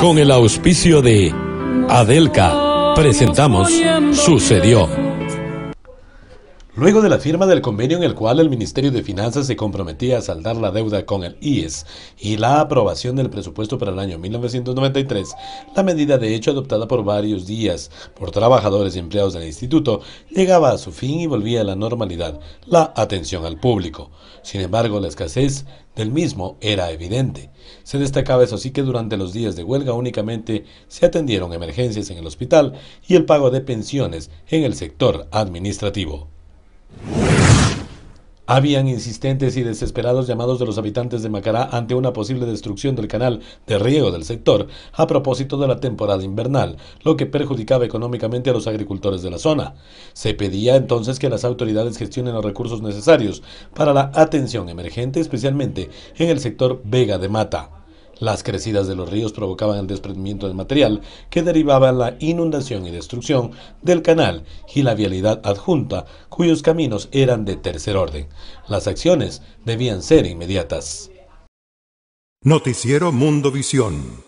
Con el auspicio de Adelca, presentamos Sucedió. Luego de la firma del convenio en el cual el Ministerio de Finanzas se comprometía a saldar la deuda con el IES y la aprobación del presupuesto para el año 1993, la medida de hecho adoptada por varios días por trabajadores y empleados del instituto llegaba a su fin y volvía a la normalidad, la atención al público. Sin embargo, la escasez del mismo era evidente. Se destacaba eso sí que durante los días de huelga únicamente se atendieron emergencias en el hospital y el pago de pensiones en el sector administrativo. Habían insistentes y desesperados llamados de los habitantes de Macará ante una posible destrucción del canal de riego del sector a propósito de la temporada invernal, lo que perjudicaba económicamente a los agricultores de la zona. Se pedía entonces que las autoridades gestionen los recursos necesarios para la atención emergente, especialmente en el sector Vega de Mata. Las crecidas de los ríos provocaban el desprendimiento del material que derivaba la inundación y destrucción del canal y la vialidad adjunta, cuyos caminos eran de tercer orden. Las acciones debían ser inmediatas. Noticiero Mundo Visión